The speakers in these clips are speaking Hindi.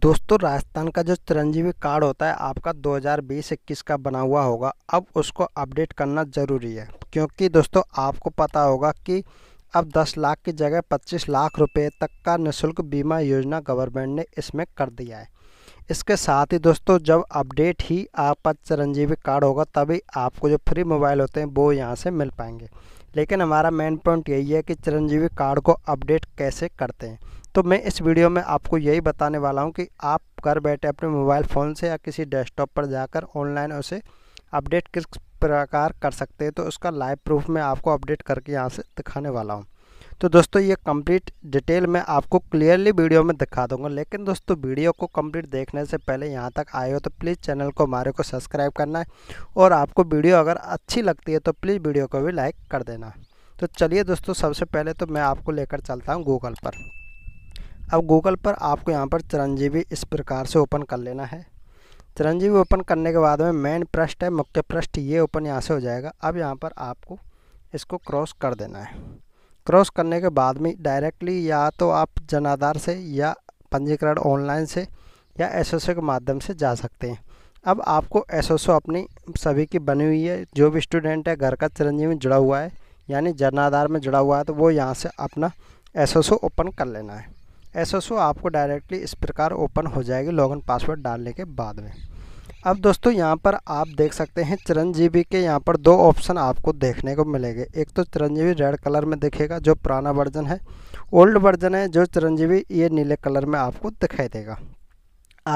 दोस्तों राजस्थान का जो चिरंजीवी कार्ड होता है आपका 2020-21 का बना हुआ होगा अब उसको अपडेट करना ज़रूरी है क्योंकि दोस्तों आपको पता होगा कि अब 10 लाख की जगह 25 लाख रुपए तक का निशुल्क बीमा योजना गवर्नमेंट ने इसमें कर दिया है इसके साथ ही दोस्तों जब अपडेट ही आपका चिरंजीवी कार्ड होगा तभी आपको जो फ्री मोबाइल होते हैं वो यहाँ से मिल पाएंगे लेकिन हमारा मेन पॉइंट यही है कि चिरंजीवी कार्ड को अपडेट कैसे करते हैं तो मैं इस वीडियो में आपको यही बताने वाला हूँ कि आप घर बैठे अपने मोबाइल फ़ोन से या किसी डेस्कटॉप पर जाकर ऑनलाइन उसे अपडेट किस प्रकार कर सकते हैं तो उसका लाइव प्रूफ मैं आपको अपडेट करके यहाँ से दिखाने वाला हूँ तो दोस्तों ये कंप्लीट डिटेल मैं आपको क्लियरली वीडियो में दिखा दूंगा लेकिन दोस्तों वीडियो को कंप्लीट देखने से पहले यहाँ तक आए हो तो प्लीज़ चैनल को हमारे को सब्सक्राइब करना है और आपको वीडियो अगर अच्छी लगती है तो प्लीज़ वीडियो को भी लाइक कर देना तो चलिए दोस्तों सबसे पहले तो मैं आपको लेकर चलता हूँ गूगल पर अब गूगल पर आपको यहाँ पर चिरंजीवी इस प्रकार से ओपन कर लेना है चिरंजीवी ओपन करने के बाद में मेन पृष्ठ है मुख्य पृष्ठ ये ओपन यहाँ से हो जाएगा अब यहाँ पर आपको इसको क्रॉस कर देना है क्रॉस करने के बाद में डायरेक्टली या तो आप जनाधार से या पंजीकरण ऑनलाइन से या एस के माध्यम से जा सकते हैं अब आपको एस अपनी सभी की बनी हुई है जो भी स्टूडेंट है घर का चिरंजीवी में जुड़ा हुआ है यानी जनाधार में जुड़ा हुआ है तो वो यहाँ से अपना एस ओपन कर लेना है एस आपको डायरेक्टली इस प्रकार ओपन हो जाएगी लॉगिन पासवर्ड डालने के बाद में अब दोस्तों यहाँ पर आप देख सकते हैं चिरंजीवी के यहाँ पर दो ऑप्शन आपको देखने को मिलेंगे एक तो चिरंजीवी रेड कलर में दिखेगा जो पुराना वर्जन है ओल्ड वर्जन है जो चिरंजीवी ये नीले कलर में आपको दिखाई देगा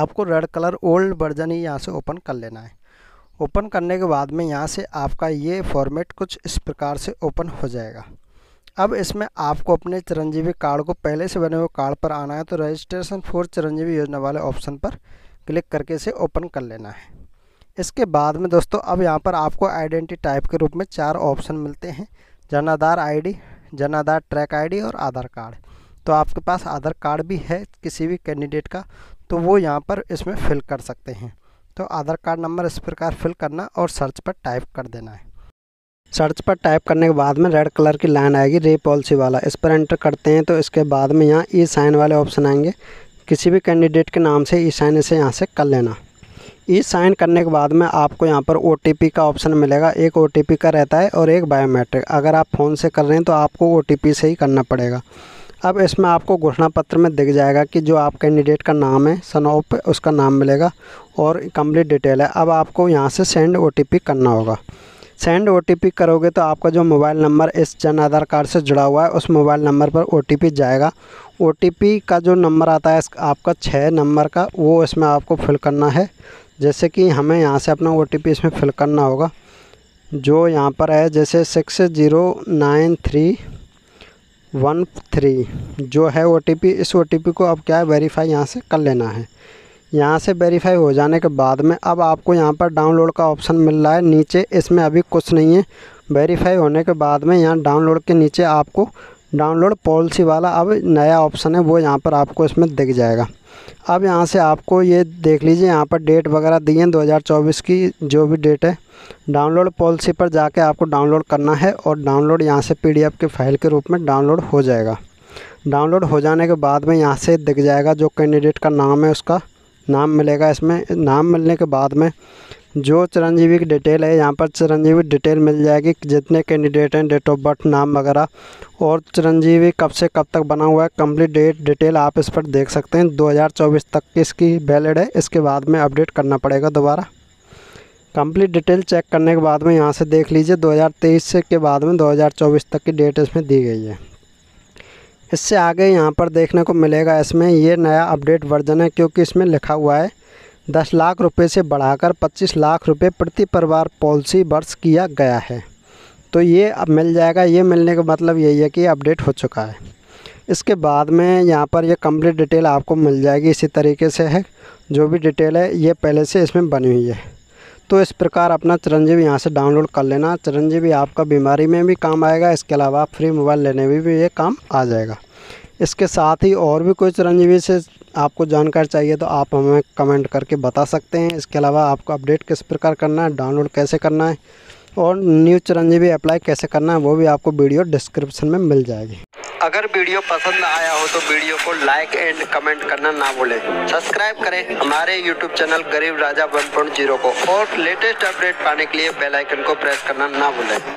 आपको रेड कलर ओल्ड वर्जन ही यहाँ से ओपन कर लेना है ओपन करने के बाद में यहाँ से आपका ये फॉर्मेट कुछ इस प्रकार से ओपन हो जाएगा अब इसमें आपको अपने चिरंजीवी कार्ड को पहले से बने हुए कार्ड पर आना है तो रजिस्ट्रेशन फॉर चिरंजीवी योजना वाले ऑप्शन पर क्लिक करके इसे ओपन कर लेना है इसके बाद में दोस्तों अब यहाँ पर आपको आइडेंटिटी टाइप के रूप में चार ऑप्शन मिलते हैं जनाधार आईडी, जनाधार ट्रैक आईडी और आधार कार्ड तो आपके पास आधार कार्ड भी है किसी भी कैंडिडेट का तो वो यहाँ पर इसमें फिल कर सकते हैं तो आधार कार्ड नंबर इस प्रकार फिल करना और सर्च पर टाइप कर देना है सर्च पर टाइप करने के बाद में रेड कलर की लाइन आएगी रे पॉलिसी वाला इस पर एंटर करते हैं तो इसके बाद में यहाँ ई साइन वाले ऑप्शन आएंगे किसी भी कैंडिडेट के नाम से ई साइन इसे यहाँ से कर लेना ई साइन करने के बाद में आपको यहाँ पर ओ का ऑप्शन मिलेगा एक ओ का रहता है और एक बायोमेट्रिक अगर आप फ़ोन से कर रहे हैं तो आपको ओ से ही करना पड़ेगा अब इसमें आपको घोषणा पत्र में दिख जाएगा कि जो आप कैंडिडेट का नाम है सनोप उसका नाम मिलेगा और कंप्लीट डिटेल है अब आपको यहाँ से सेंड ओ करना होगा सेंड ओ करोगे तो आपका जो मोबाइल नंबर इस जन आधार कार्ड से जुड़ा हुआ है उस मोबाइल नंबर पर ओ जाएगा ओ का जो नंबर आता है आपका छः नंबर का वो इसमें आपको फिल करना है जैसे कि हमें यहाँ से अपना ओ इसमें फिल करना होगा जो यहाँ पर है जैसे six zero nine three one three जो है ओ इस ओ को अब क्या है वेरीफाई यहाँ से कर लेना है यहाँ से वेरीफाई हो जाने के बाद में अब आपको यहाँ पर डाउनलोड का ऑप्शन मिल रहा है नीचे इसमें अभी कुछ नहीं है वेरीफाई होने के बाद में यहाँ डाउनलोड के नीचे आपको डाउनलोड पॉलिसी वाला अब नया ऑप्शन है वो यहाँ पर आपको इसमें दिख जाएगा अब यहाँ से आपको ये देख लीजिए यहाँ पर डेट वगैरह दी है 2024 की जो भी डेट है डाउनलोड पॉलिसी पर जाके आपको डाउनलोड करना है और डाउनलोड यहाँ से पीडीएफ के फाइल के रूप में डाउनलोड हो जाएगा डाउनलोड हो जाने के बाद में यहाँ से दिख जाएगा जो कैंडिडेट का नाम है उसका नाम मिलेगा इसमें नाम मिलने के बाद में जो चिरंजीवी की डिटेल है यहाँ पर चिरंजीवी डिटेल मिल जाएगी जितने कैंडिडेट हैं डेट ऑफ बर्थ नाम वगैरह और चिरंजीवी कब से कब तक बना हुआ है कंप्लीट डेट डिटेल आप इस पर देख सकते हैं 2024 तक की इसकी वैलिड है इसके बाद में अपडेट करना पड़ेगा दोबारा कंप्लीट डिटेल चेक करने के बाद में यहाँ से देख लीजिए दो से के बाद में दो तक की डेट इसमें दी गई है इससे आगे यहाँ पर देखने को मिलेगा इसमें ये नया अपडेट वर्जन है क्योंकि इसमें लिखा हुआ है दस लाख रुपए से बढ़ाकर पच्चीस लाख रुपए प्रति परिवार पॉलिसी वर्ष किया गया है तो ये अब मिल जाएगा ये मिलने का मतलब यही है कि अपडेट हो चुका है इसके बाद में यहाँ पर ये कंप्लीट डिटेल आपको मिल जाएगी इसी तरीके से है जो भी डिटेल है ये पहले से इसमें बनी हुई है तो इस प्रकार अपना चिरंजीवी यहाँ से डाउनलोड कर लेना चिरंजीवी आपका बीमारी में भी काम आएगा इसके अलावा फ्री मोबाइल लेने में भी ये काम आ जाएगा इसके साथ ही और भी कोई चिरंजीवी से आपको जानकारी चाहिए तो आप हमें कमेंट करके बता सकते हैं इसके अलावा आपको अपडेट किस प्रकार करना है डाउनलोड कैसे करना है और न्यूज़ चिरंजीवी अप्लाई कैसे करना है वो भी आपको वीडियो डिस्क्रिप्शन में मिल जाएगी अगर वीडियो पसंद आया हो तो वीडियो को लाइक एंड कमेंट करना ना भूलें सब्सक्राइब करें हमारे यूट्यूब चैनल गरीब राजा जीरो को और लेटेस्ट अपडेट पाने के लिए बेल आइकन को प्रेस करना ना भूलें